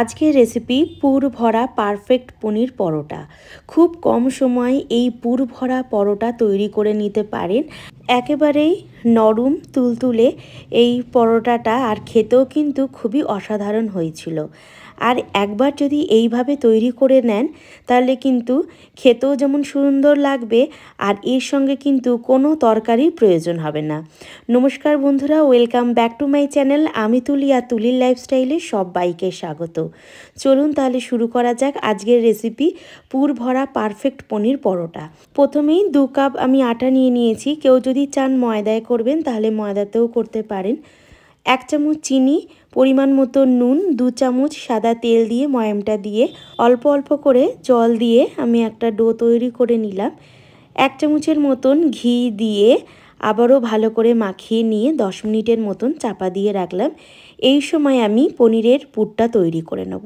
আজকের রেসিপি পুর ভরা পারফেক্ট পনির পরোটা খুব কম সময়ে এই পুর ভরা পরোটা তৈরি করে নিতে পারেন একেবারেই নরম তুলতুলে এই পরোটাটা আর খেতেও কিন্তু খুবই অসাধারণ হয়েছিল আর একবার যদি এইভাবে তৈরি করে নেন তাহলে কিন্তু খেতেও যেমন সুন্দর লাগবে আর এর সঙ্গে কিন্তু কোনো তরকারির প্রয়োজন হবে না নমস্কার বন্ধুরা welcome back to my channel আমি তুলি আর তুলির লাইফস্টাইলে সব বাইকে স্বাগত চলুন তাহলে শুরু করা যাক আজকের রেসিপি পুর ভরা পারফেক্ট পনির পরোটা প্রথমেই দু কাপ আমি আটা নিয়ে নিয়েছি কেউ যদি চান ময়দায় করবেন তাহলে ময়দাতেও করতে পারেন এক চামচ চিনি পরিমাণ মতো নুন দু চামচ সাদা তেল দিয়ে ময়ামটা দিয়ে অল্প অল্প করে জল দিয়ে আমি একটা ডো তৈরি করে নিলাম এক চামচের মতন ঘি দিয়ে আবারও ভালো করে মাখিয়ে নিয়ে দশ মিনিটের মতন চাপা দিয়ে রাখলাম এই সময় আমি পনিরের পুরটা তৈরি করে নেব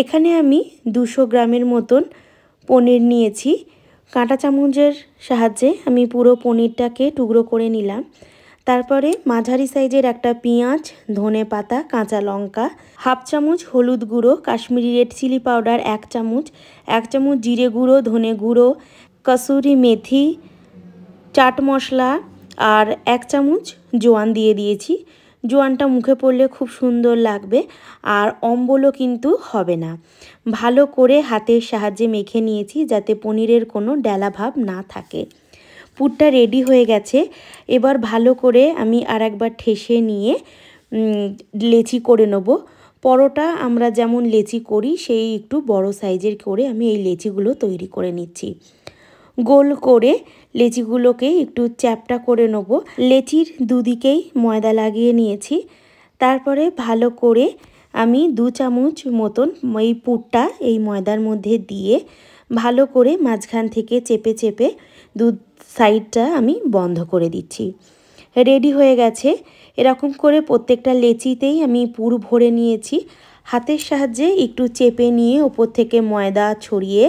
এখানে আমি দুশো গ্রামের মতন পনির নিয়েছি কাঁটা চামচের সাহায্যে আমি পুরো পনিরটাকে টুকরো করে নিলাম তারপরে মাঝারি সাইজের একটা পেঁয়াজ ধনে পাতা কাঁচা লঙ্কা হাফ চামচ হলুদ গুঁড়ো কাশ্মীরি রেড চিলি পাউডার এক চামচ এক চামচ জিরে গুঁড়ো ধনে গুঁড়ো কসুরি মেথি চাট মশলা আর এক চামচ জোয়ান দিয়ে দিয়েছি জোয়ানটা মুখে পড়লে খুব সুন্দর লাগবে আর অম্বলও কিন্তু হবে না ভালো করে হাতের সাহায্যে মেখে নিয়েছি যাতে পনিরের কোনো ডেলা ভাব না থাকে পুরটা রেডি হয়ে গেছে এবার ভালো করে আমি আর একবার ঠেসে নিয়ে লেচি করে নেব পরোটা আমরা যেমন লেচি করি সেই একটু বড় সাইজের করে আমি এই লেচিগুলো তৈরি করে নিচ্ছি গোল করে লেচিগুলোকে একটু চ্যাপটা করে নেব লেচির দুদিকেই ময়দা লাগিয়ে নিয়েছি তারপরে ভালো করে আমি দু চামচ মতন এই পুরটা এই ময়দার মধ্যে দিয়ে ভালো করে মাঝখান থেকে চেপে চেপে দুধ সাইডটা আমি বন্ধ করে দিচ্ছি রেডি হয়ে গেছে এরকম করে প্রত্যেকটা লেচিতেই আমি পুর ভরে নিয়েছি হাতের সাহায্যে একটু চেপে নিয়ে ওপর থেকে ময়দা ছড়িয়ে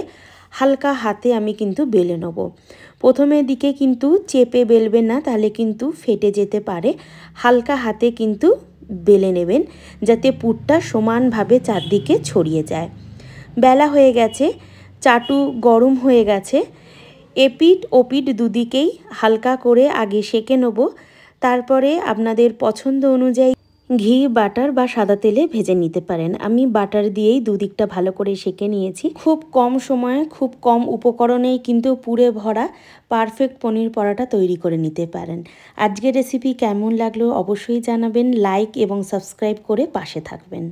হালকা হাতে আমি কিন্তু বেলে নেব প্রথমের দিকে কিন্তু চেপে বেলবেন না তাহলে কিন্তু ফেটে যেতে পারে হালকা হাতে কিন্তু বেলে নেবেন যাতে পুরটা সমানভাবে চারদিকে ছড়িয়ে যায় বেলা হয়ে গেছে চাটু গরম হয়ে গেছে এপিট ওপিট দুদিকেই হালকা করে আগে সেঁকে নেব তারপরে আপনাদের পছন্দ অনুযায়ী ঘি বাটার বা সাদা তেলে ভেজে নিতে পারেন আমি বাটার দিয়েই দুদিকটা ভালো করে সেঁকে নিয়েছি খুব কম সময়ে খুব কম উপকরণেই কিন্তু পুরে ভরা পারফেক্ট পনির পরাটা তৈরি করে নিতে পারেন আজকের রেসিপি কেমন লাগলো অবশ্যই জানাবেন লাইক এবং সাবস্ক্রাইব করে পাশে থাকবেন